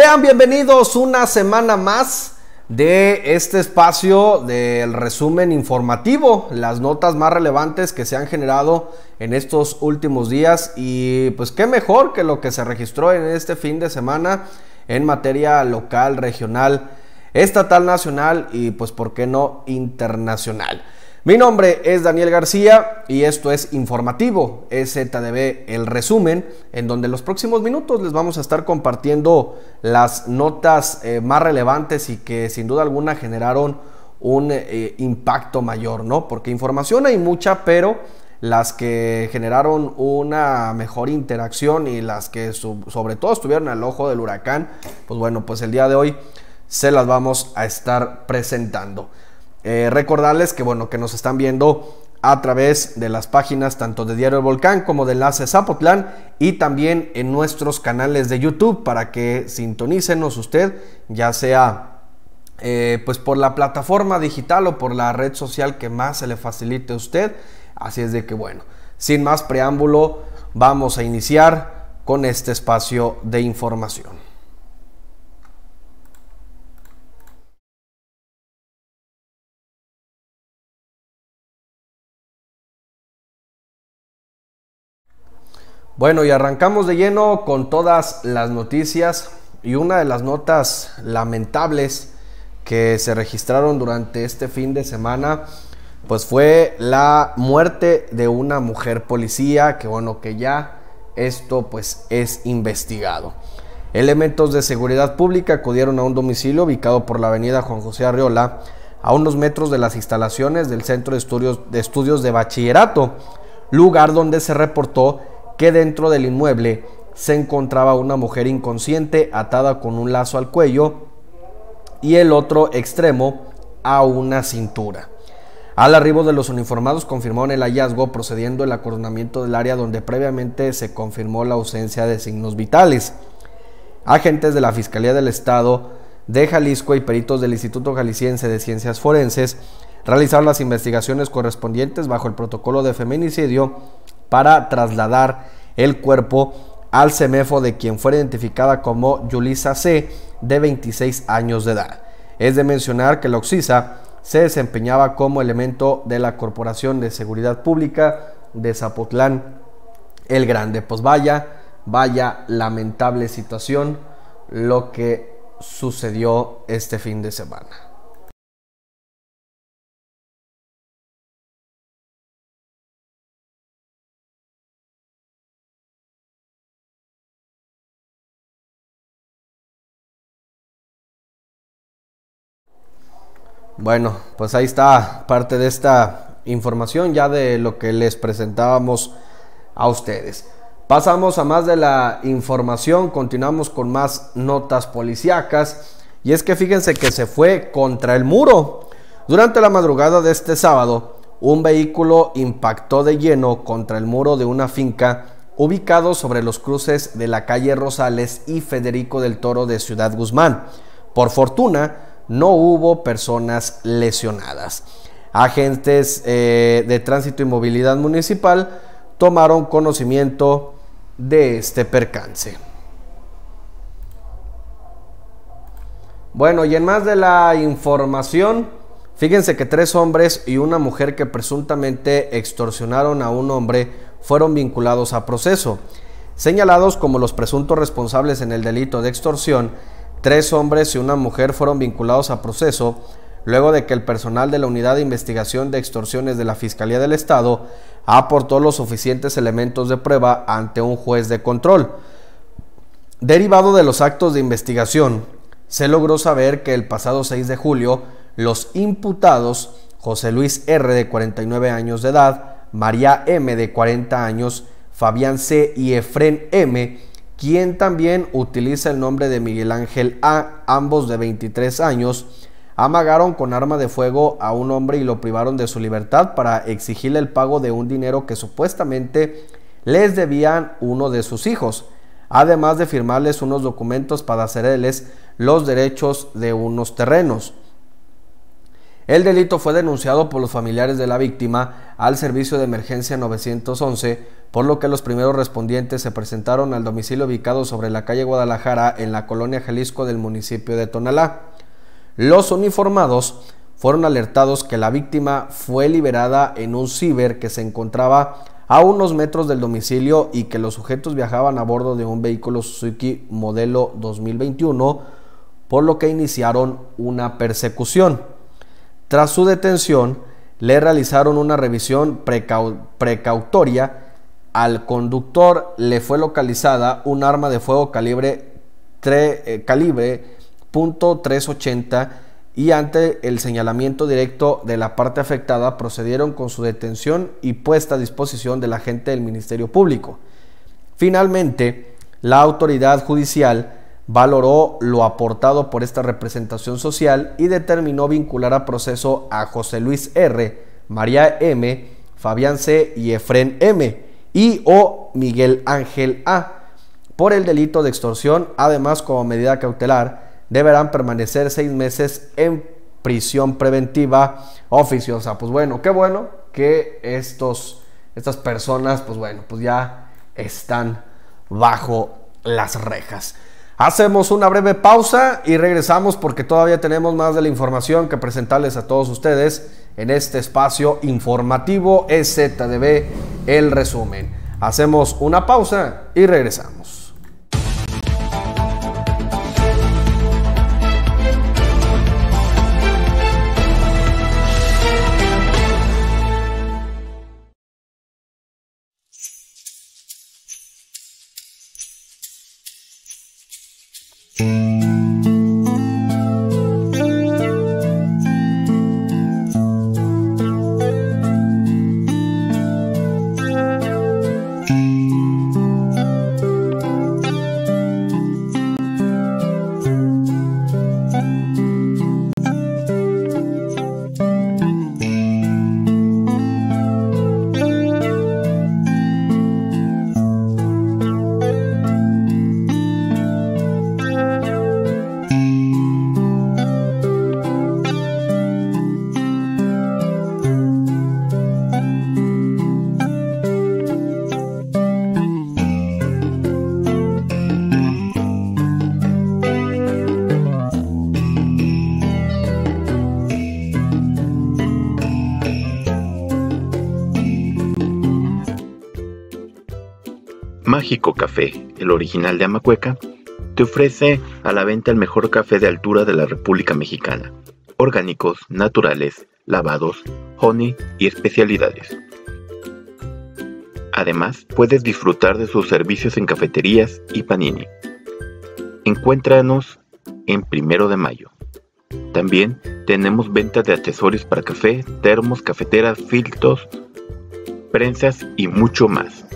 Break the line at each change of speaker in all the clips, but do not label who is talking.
Sean bienvenidos una semana más de este espacio del resumen informativo, las notas más relevantes que se han generado en estos últimos días y pues qué mejor que lo que se registró en este fin de semana en materia local, regional, estatal, nacional y pues por qué no internacional. Mi nombre es Daniel García y esto es Informativo e ZDB el resumen, en donde en los próximos minutos les vamos a estar compartiendo las notas eh, más relevantes y que sin duda alguna generaron un eh, impacto mayor, ¿no? Porque información hay mucha, pero las que generaron una mejor interacción y las que sobre todo estuvieron al ojo del huracán, pues bueno, pues el día de hoy se las vamos a estar presentando. Eh, recordarles que bueno, que nos están viendo a través de las páginas tanto de Diario Volcán como de Enlace Zapotlán y también en nuestros canales de YouTube para que sintonícenos usted, ya sea eh, pues por la plataforma digital o por la red social que más se le facilite a usted. Así es de que bueno, sin más preámbulo, vamos a iniciar con este espacio de información. Bueno, y arrancamos de lleno con todas las noticias y una de las notas lamentables que se registraron durante este fin de semana, pues fue la muerte de una mujer policía, que bueno, que ya esto pues es investigado. Elementos de seguridad pública acudieron a un domicilio ubicado por la avenida Juan José Arriola, a unos metros de las instalaciones del Centro de Estudios de, Estudios de Bachillerato, lugar donde se reportó que dentro del inmueble se encontraba una mujer inconsciente atada con un lazo al cuello y el otro extremo a una cintura. Al arribo de los uniformados confirmaron el hallazgo procediendo el acordonamiento del área donde previamente se confirmó la ausencia de signos vitales. Agentes de la Fiscalía del Estado de Jalisco y peritos del Instituto Jalisciense de Ciencias Forenses realizaron las investigaciones correspondientes bajo el protocolo de feminicidio para trasladar el cuerpo al CEMEFO de quien fue identificada como Yulisa C, de 26 años de edad. Es de mencionar que la Oxisa se desempeñaba como elemento de la Corporación de Seguridad Pública de Zapotlán el Grande. Pues vaya, vaya lamentable situación lo que sucedió este fin de semana. Bueno, pues ahí está parte de esta información ya de lo que les presentábamos a ustedes. Pasamos a más de la información, continuamos con más notas policíacas y es que fíjense que se fue contra el muro. Durante la madrugada de este sábado, un vehículo impactó de lleno contra el muro de una finca ubicado sobre los cruces de la calle Rosales y Federico del Toro de Ciudad Guzmán. Por fortuna, no hubo personas lesionadas. Agentes eh, de tránsito y movilidad municipal tomaron conocimiento de este percance. Bueno, y en más de la información, fíjense que tres hombres y una mujer que presuntamente extorsionaron a un hombre fueron vinculados a proceso. Señalados como los presuntos responsables en el delito de extorsión, Tres hombres y una mujer fueron vinculados a proceso luego de que el personal de la Unidad de Investigación de Extorsiones de la Fiscalía del Estado aportó los suficientes elementos de prueba ante un juez de control. Derivado de los actos de investigación, se logró saber que el pasado 6 de julio los imputados José Luis R de 49 años de edad, María M de 40 años, Fabián C y Efren M quien también utiliza el nombre de Miguel Ángel A, ambos de 23 años, amagaron con arma de fuego a un hombre y lo privaron de su libertad para exigirle el pago de un dinero que supuestamente les debían uno de sus hijos, además de firmarles unos documentos para hacerles los derechos de unos terrenos. El delito fue denunciado por los familiares de la víctima al servicio de emergencia 911 por lo que los primeros respondientes se presentaron al domicilio ubicado sobre la calle Guadalajara en la colonia Jalisco del municipio de Tonalá. Los uniformados fueron alertados que la víctima fue liberada en un ciber que se encontraba a unos metros del domicilio y que los sujetos viajaban a bordo de un vehículo Suzuki modelo 2021, por lo que iniciaron una persecución. Tras su detención, le realizaron una revisión precautoria al conductor le fue localizada un arma de fuego calibre, .380 eh, y ante el señalamiento directo de la parte afectada procedieron con su detención y puesta a disposición del agente del Ministerio Público. Finalmente, la autoridad judicial valoró lo aportado por esta representación social y determinó vincular a proceso a José Luis R., María M., Fabián C. y Efrén M., y o Miguel Ángel A. Por el delito de extorsión, además como medida cautelar, deberán permanecer seis meses en prisión preventiva oficiosa. Pues bueno, qué bueno que estos, estas personas, pues bueno, pues ya están bajo las rejas. Hacemos una breve pausa y regresamos porque todavía tenemos más de la información que presentarles a todos ustedes en este espacio informativo EZDB el resumen. Hacemos una pausa y regresamos. Café, el original de Amacueca, te ofrece a la venta el mejor café de altura de la República Mexicana. Orgánicos, naturales, lavados, honey y especialidades. Además, puedes disfrutar de sus servicios en cafeterías y panini. Encuéntranos en primero de mayo. También tenemos venta de accesorios para café, termos, cafeteras, filtros, prensas y mucho más.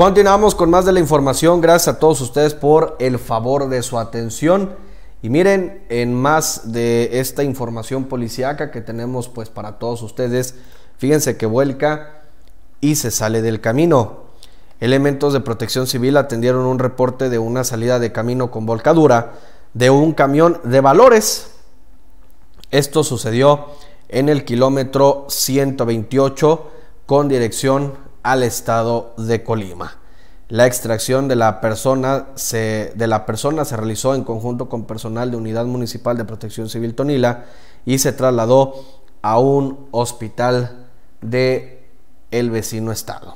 Continuamos con más de la información. Gracias a todos ustedes por el favor de su atención. Y miren, en más de esta información policíaca que tenemos pues para todos ustedes, fíjense que vuelca y se sale del camino. Elementos de protección civil atendieron un reporte de una salida de camino con volcadura de un camión de valores. Esto sucedió en el kilómetro 128 con dirección al estado de Colima. La extracción de la, persona se, de la persona se realizó en conjunto con personal de Unidad Municipal de Protección Civil Tonila y se trasladó a un hospital de el vecino estado.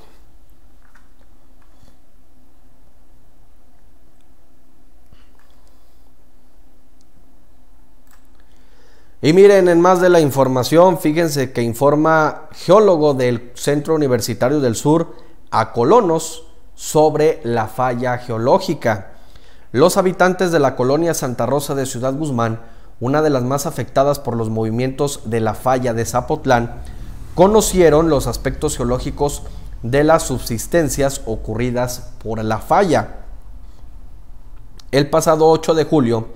Y miren, en más de la información, fíjense que informa geólogo del Centro Universitario del Sur a colonos sobre la falla geológica. Los habitantes de la colonia Santa Rosa de Ciudad Guzmán, una de las más afectadas por los movimientos de la falla de Zapotlán, conocieron los aspectos geológicos de las subsistencias ocurridas por la falla. El pasado 8 de julio,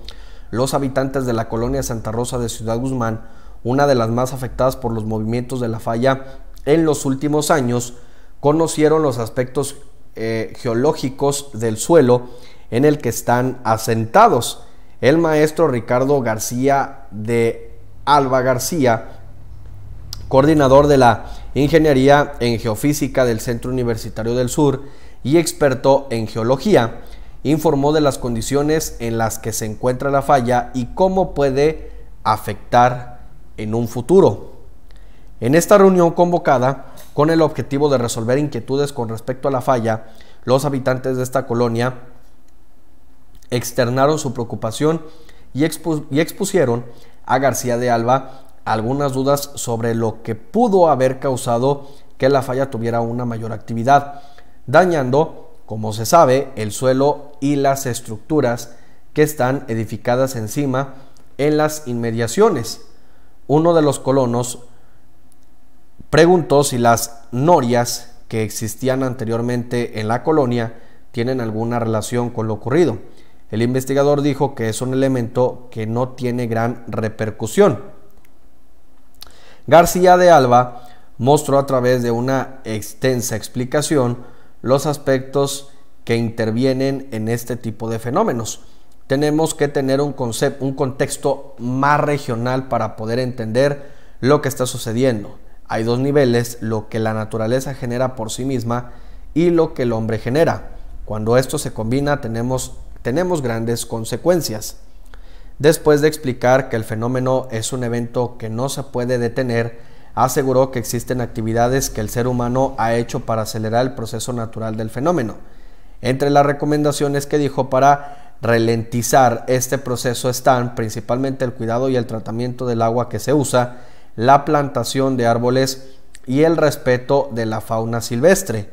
los habitantes de la colonia Santa Rosa de Ciudad Guzmán, una de las más afectadas por los movimientos de la falla en los últimos años, conocieron los aspectos eh, geológicos del suelo en el que están asentados. El maestro Ricardo García de Alba García, coordinador de la Ingeniería en Geofísica del Centro Universitario del Sur y experto en geología, informó de las condiciones en las que se encuentra la falla y cómo puede afectar en un futuro. En esta reunión convocada, con el objetivo de resolver inquietudes con respecto a la falla, los habitantes de esta colonia externaron su preocupación y, expusieron a García de Alba algunas dudas sobre lo que pudo haber causado que la falla tuviera una mayor actividad, dañando como se sabe, el suelo y las estructuras que están edificadas encima en las inmediaciones. Uno de los colonos preguntó si las norias que existían anteriormente en la colonia tienen alguna relación con lo ocurrido. El investigador dijo que es un elemento que no tiene gran repercusión. García de Alba mostró a través de una extensa explicación los aspectos que intervienen en este tipo de fenómenos. Tenemos que tener un, concepto, un contexto más regional para poder entender lo que está sucediendo. Hay dos niveles, lo que la naturaleza genera por sí misma y lo que el hombre genera. Cuando esto se combina tenemos, tenemos grandes consecuencias. Después de explicar que el fenómeno es un evento que no se puede detener, aseguró que existen actividades que el ser humano ha hecho para acelerar el proceso natural del fenómeno. Entre las recomendaciones que dijo para ralentizar este proceso están principalmente el cuidado y el tratamiento del agua que se usa, la plantación de árboles y el respeto de la fauna silvestre.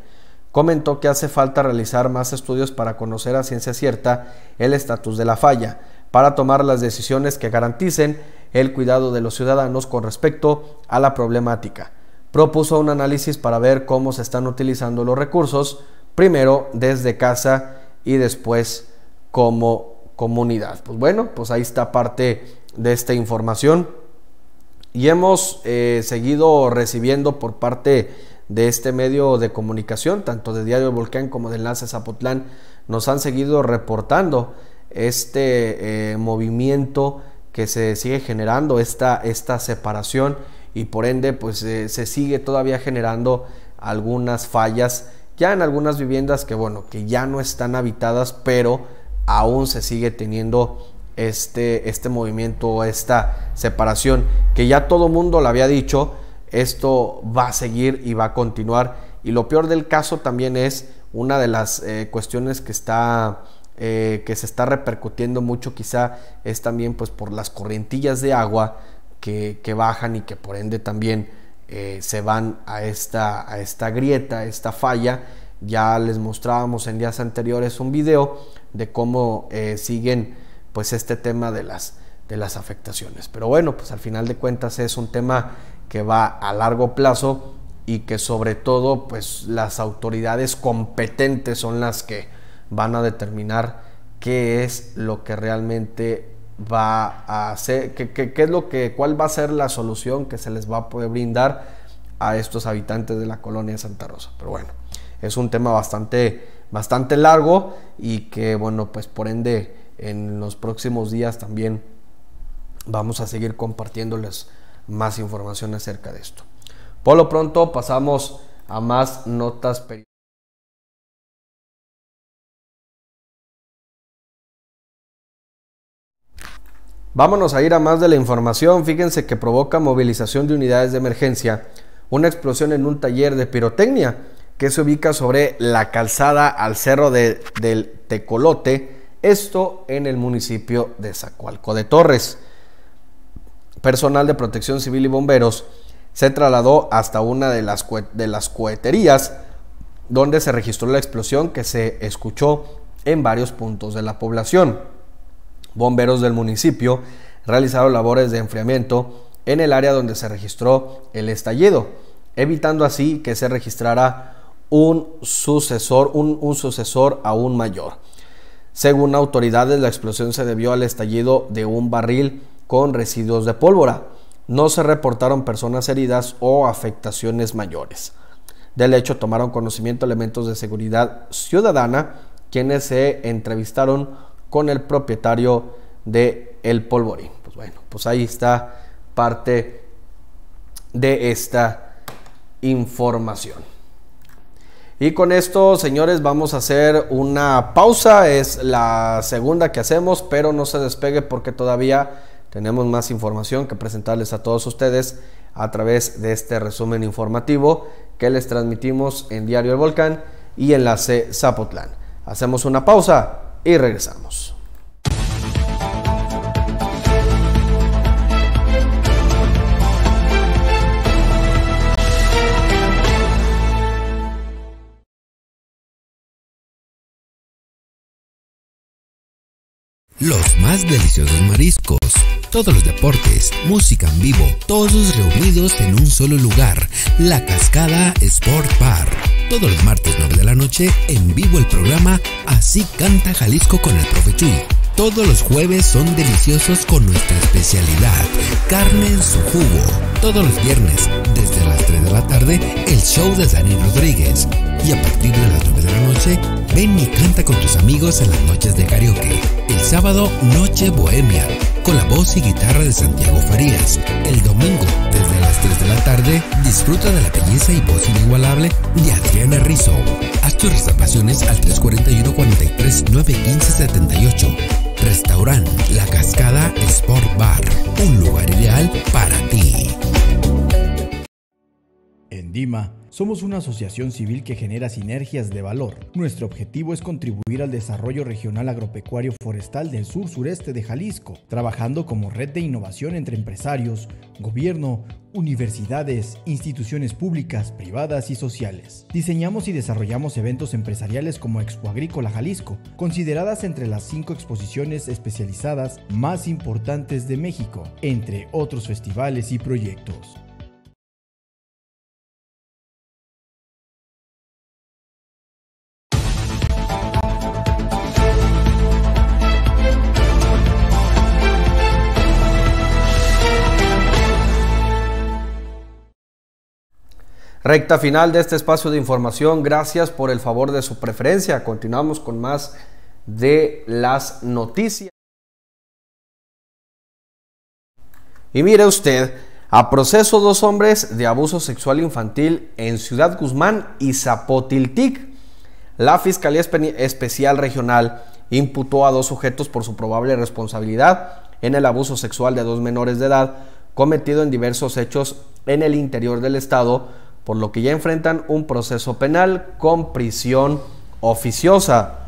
Comentó que hace falta realizar más estudios para conocer a ciencia cierta el estatus de la falla, para tomar las decisiones que garanticen el cuidado de los ciudadanos con respecto a la problemática. Propuso un análisis para ver cómo se están utilizando los recursos, primero desde casa y después como comunidad. Pues bueno, pues ahí está parte de esta información. Y hemos eh, seguido recibiendo por parte de este medio de comunicación, tanto de Diario Volcán como de Enlace Zapotlán, nos han seguido reportando este eh, movimiento que se sigue generando esta, esta separación y por ende pues eh, se sigue todavía generando algunas fallas ya en algunas viviendas que bueno que ya no están habitadas pero aún se sigue teniendo este, este movimiento esta separación que ya todo mundo lo había dicho esto va a seguir y va a continuar y lo peor del caso también es una de las eh, cuestiones que está eh, que se está repercutiendo mucho quizá es también pues por las corrientillas de agua que, bajan y que por ende también eh, se van a esta, a esta grieta, a esta falla. Ya les mostrábamos en días anteriores un video de cómo eh, siguen pues este tema de las, de las afectaciones. Pero bueno, pues al final de cuentas es un tema que va a largo plazo y que sobre todo pues las autoridades competentes son las que van a determinar qué es lo que realmente va a hacer, qué, es lo que, cuál va a ser la solución que se les va a poder brindar a estos habitantes de la colonia Santa Rosa. Pero bueno, es un tema bastante, bastante largo y que bueno, pues por ende en los próximos días también vamos a seguir compartiéndoles más información acerca de esto. Por lo pronto pasamos a más notas periódicas. Vámonos a ir a más de la información. Fíjense que provoca movilización de unidades de emergencia una explosión en un taller de pirotecnia que se ubica sobre la calzada al cerro del Tecolote, esto en el municipio de Zacualco de Torres. Personal de protección civil y bomberos se trasladó hasta una de las, de las coheterías donde se registró la explosión que se escuchó en varios puntos de la población. Bomberos del municipio realizaron labores de enfriamiento en el área donde se registró el estallido, evitando así que se registrara un sucesor, un, un sucesor aún mayor. Según autoridades, la explosión se debió al estallido de un barril con residuos de pólvora. No se reportaron personas heridas o afectaciones mayores. Del hecho, tomaron conocimiento elementos de seguridad ciudadana, quienes se entrevistaron con el propietario de El Polvorín. Pues bueno, pues ahí está parte de esta información. Y con esto, señores, vamos a hacer una pausa. Es la segunda que hacemos, pero no se despegue porque todavía tenemos más información que presentarles a todos ustedes a través de este resumen informativo que les transmitimos en Diario El Volcán y en Enlace Zapotlán. Hacemos una pausa y regresamos. Los más deliciosos mariscos, todos los deportes, música en vivo, todos reunidos en un solo lugar, La Cascada Sport Bar. Todos los martes 9 de la noche, en vivo el programa Así canta Jalisco con el profe Chuy. Todos los jueves son deliciosos con nuestra especialidad, carne en su jugo. Todos los viernes, desde las 3 de la tarde, el show de Dani Rodríguez y a partir de las 9 de la noche, ven y canta con tus amigos en las noches de karaoke. El sábado, Noche Bohemia, con la voz y guitarra de Santiago Farías. El domingo, desde las 3 de la tarde, disfruta de la belleza y voz inigualable de Adriana Rizzo. Haz tus reservaciones al 341 43 915 78. Restaurante La Cascada Sport Bar, un lugar ideal para ti. En Dima somos una asociación civil que genera sinergias de valor. Nuestro objetivo es contribuir al desarrollo regional agropecuario forestal del sur sureste de Jalisco, trabajando como red de innovación entre empresarios, gobierno, universidades, instituciones públicas, privadas y sociales. Diseñamos y desarrollamos eventos empresariales como Expo Agrícola Jalisco, consideradas entre las cinco exposiciones especializadas más importantes de México, entre otros festivales y proyectos. Recta final de este espacio de información. Gracias por el favor de su preferencia. Continuamos con más de las noticias. Y mire usted, a proceso dos hombres de abuso sexual infantil en Ciudad Guzmán y Zapotiltic. La Fiscalía Especial Regional imputó a dos sujetos por su probable responsabilidad en el abuso sexual de dos menores de edad cometido en diversos hechos en el interior del estado por lo que ya enfrentan un proceso penal con prisión oficiosa.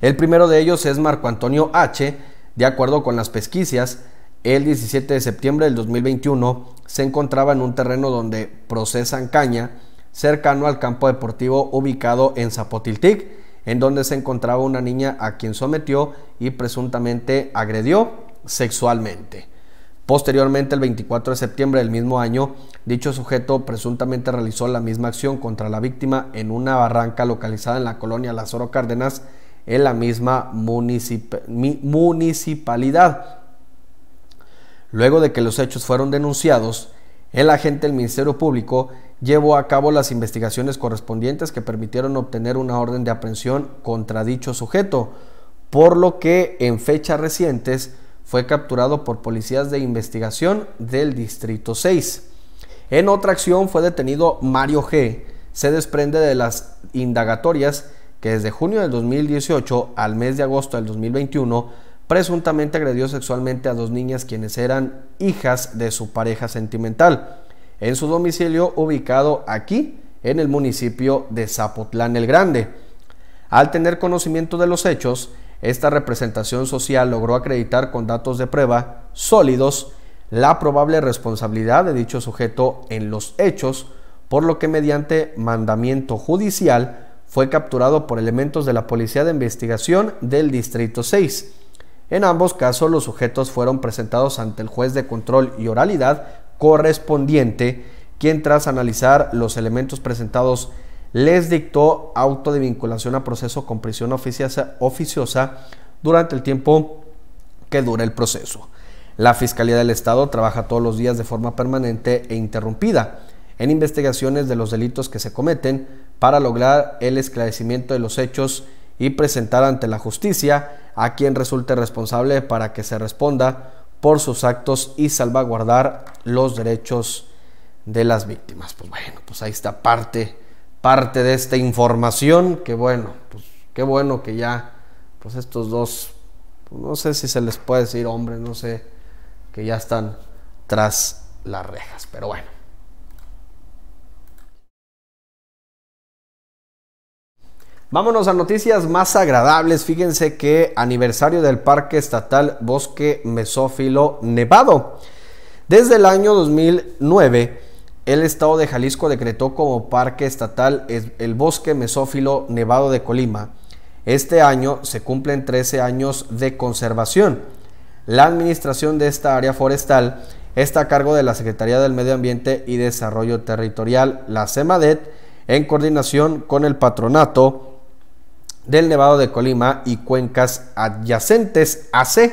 El primero de ellos es Marco Antonio H. De acuerdo con las pesquisas, el 17 de septiembre del 2021 se encontraba en un terreno donde procesan caña, cercano al campo deportivo ubicado en Zapotiltic, en donde se encontraba una niña a quien sometió y presuntamente agredió sexualmente. Posteriormente, el 24 de septiembre del mismo año, dicho sujeto presuntamente realizó la misma acción contra la víctima en una barranca localizada en la colonia Oro Cárdenas, en la misma municipalidad. Luego de que los hechos fueron denunciados, el agente del Ministerio Público llevó a cabo las investigaciones correspondientes que permitieron obtener una orden de aprehensión contra dicho sujeto, por lo que en fechas recientes fue capturado por policías de investigación del Distrito 6. En otra acción fue detenido Mario G. Se desprende de las indagatorias que desde junio del 2018 al mes de agosto del 2021 presuntamente agredió sexualmente a dos niñas quienes eran hijas de su pareja sentimental en su domicilio ubicado aquí en el municipio de Zapotlán el Grande. Al tener conocimiento de los hechos, esta representación social logró acreditar con datos de prueba sólidos la probable responsabilidad de dicho sujeto en los hechos, por lo que mediante mandamiento judicial fue capturado por elementos de la Policía de Investigación del Distrito 6. En ambos casos los sujetos fueron presentados ante el juez de control y oralidad correspondiente, quien tras analizar los elementos presentados les dictó auto de vinculación a proceso con prisión oficiosa, oficiosa durante el tiempo que dura el proceso. La Fiscalía del Estado trabaja todos los días de forma permanente e interrumpida en investigaciones de los delitos que se cometen para lograr el esclarecimiento de los hechos y presentar ante la justicia a quien resulte responsable para que se responda por sus actos y salvaguardar los derechos de las víctimas. Pues bueno, pues ahí está parte parte de esta información, que bueno, pues qué bueno que ya, pues estos dos, pues, no sé si se les puede decir hombre no sé, que ya están tras las rejas, pero bueno. Vámonos a noticias más agradables. Fíjense que aniversario del Parque Estatal Bosque Mesófilo Nevado. Desde el año 2009 el Estado de Jalisco decretó como parque estatal el bosque mesófilo nevado de Colima. Este año se cumplen 13 años de conservación. La administración de esta área forestal está a cargo de la Secretaría del Medio Ambiente y Desarrollo Territorial, la CEMADET, en coordinación con el patronato del Nevado de Colima y cuencas adyacentes AC.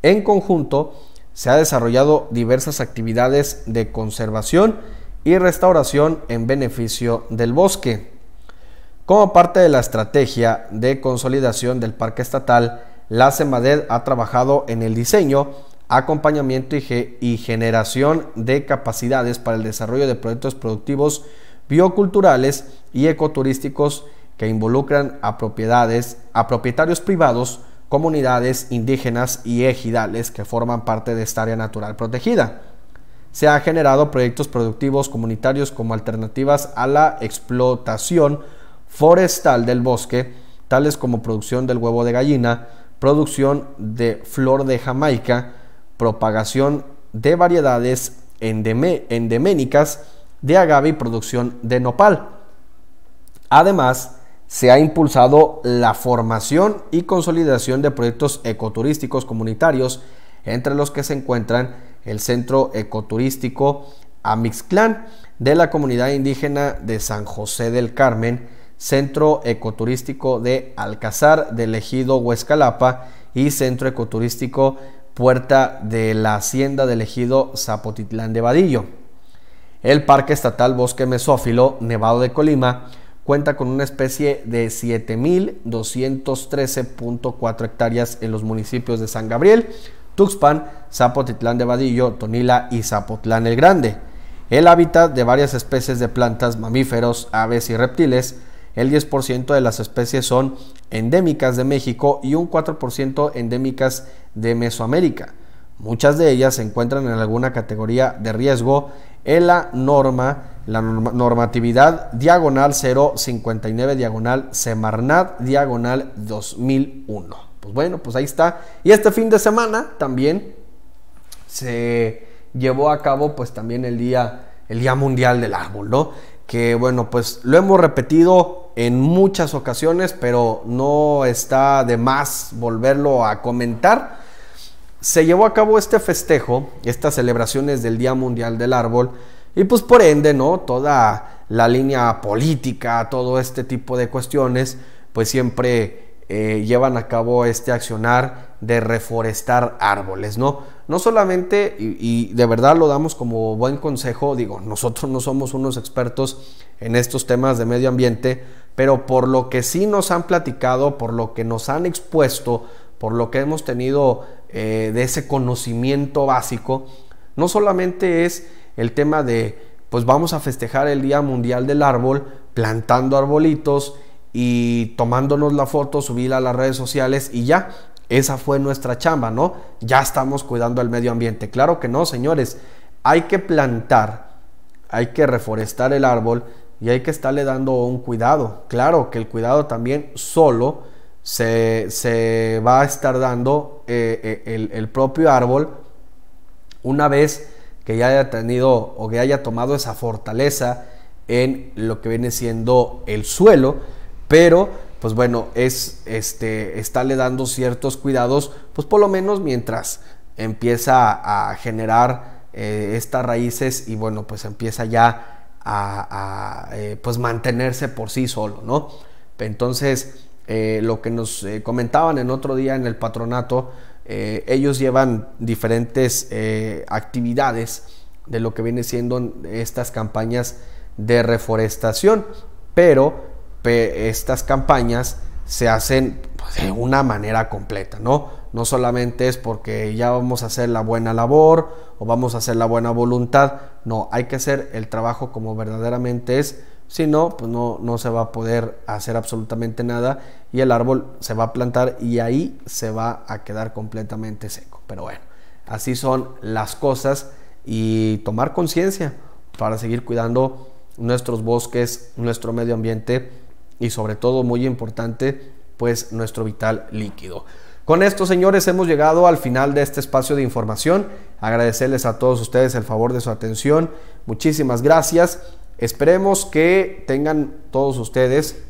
En conjunto, se ha desarrollado diversas actividades de conservación y restauración en beneficio del bosque. Como parte de la estrategia de consolidación del parque estatal, la CEMADED ha trabajado en el diseño, acompañamiento y, generación de capacidades para el desarrollo de proyectos productivos bioculturales y ecoturísticos que involucran a propiedades, a propietarios privados, comunidades indígenas y ejidales que forman parte de esta área natural protegida se han generado proyectos productivos comunitarios como alternativas a la explotación forestal del bosque, tales como producción del huevo de gallina, producción de flor de Jamaica, propagación de variedades endeménicas de agave y producción de nopal. Además, se ha impulsado la formación y consolidación de proyectos ecoturísticos comunitarios, entre los que se encuentran el centro ecoturístico Amixclán de la comunidad indígena de San José del Carmen, centro ecoturístico de Alcázar del Ejido Huescalapa y centro ecoturístico Puerta de la Hacienda del Ejido Zapotitlán de Vadillo. El Parque Estatal Bosque Mesófilo Nevado de Colima cuenta con una especie de 7.213.4 hectáreas en los municipios de San Gabriel, Tuxpan, Zapotitlán de Vadillo, Tonila y Zapotlán el Grande. El hábitat de varias especies de plantas, mamíferos, aves y reptiles. El 10% de las especies son endémicas de México y un 4% endémicas de Mesoamérica. Muchas de ellas se encuentran en alguna categoría de riesgo en la norma, la normatividad diagonal 059 diagonal Semarnat diagonal 2001. Pues bueno, pues ahí está. Y este fin de semana también se llevó a cabo pues también el día, el día mundial del árbol, ¿no? Que bueno, pues lo hemos repetido en muchas ocasiones, pero no está de más volverlo a comentar. Se llevó a cabo este festejo, estas celebraciones del Día Mundial del Árbol, y pues por ende, ¿no? Toda la línea política, todo este tipo de cuestiones, pues siempre eh, llevan a cabo este accionar de reforestar árboles, ¿no? No solamente, y, de verdad lo damos como buen consejo, digo, nosotros no somos unos expertos en estos temas de medio ambiente, pero por lo que sí nos han platicado, por lo que nos han expuesto, por lo que hemos tenido eh, de ese conocimiento básico, no solamente es el tema de, pues vamos a festejar el Día Mundial del Árbol, plantando arbolitos, y tomándonos la foto, subirla a las redes sociales y ya. Esa fue nuestra chamba, ¿no? Ya estamos cuidando el medio ambiente. Claro que no, señores. Hay que plantar, hay que reforestar el árbol y hay que estarle dando un cuidado. Claro que el cuidado también solo se, va a estar dando eh, eh, el, el propio árbol una vez que ya haya tenido o que haya tomado esa fortaleza en lo que viene siendo el suelo pero pues bueno, es este, dando ciertos cuidados, pues por lo menos mientras empieza a generar eh, estas raíces y bueno, pues empieza ya a, eh, pues mantenerse por sí solo, ¿no? Entonces, eh, lo que nos comentaban en otro día en el patronato, ellos llevan diferentes actividades de lo que viene siendo estas campañas de reforestación, pero estas campañas se hacen pues, de una manera completa, ¿no? No solamente es porque ya vamos a hacer la buena labor o vamos a hacer la buena voluntad, no, hay que hacer el trabajo como verdaderamente es, si no, pues no, no se va a poder hacer absolutamente nada y el árbol se va a plantar y ahí se va a quedar completamente seco. Pero bueno, así son las cosas y tomar conciencia para seguir cuidando nuestros bosques, nuestro medio ambiente y sobre todo muy importante, pues nuestro vital líquido. Con esto, señores, hemos llegado al final de este espacio de información. Agradecerles a todos ustedes el favor de su atención. Muchísimas gracias. Esperemos que tengan todos ustedes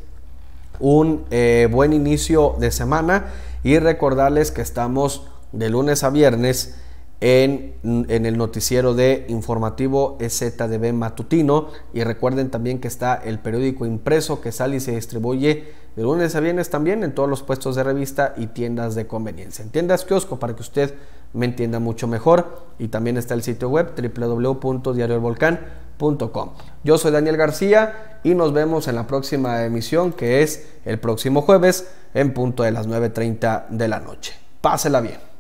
un eh, buen inicio de semana y recordarles que estamos de lunes a viernes en, el noticiero de informativo EZDB matutino. Y recuerden también que está el periódico impreso que sale y se distribuye de lunes a viernes también en todos los puestos de revista y tiendas de conveniencia. En tiendas kiosco para que usted me entienda mucho mejor. Y también está el sitio web www.diarioelvolcán.com. Yo soy Daniel García y nos vemos en la próxima emisión que es el próximo jueves en punto de las 9.30 de la noche. Pásela bien.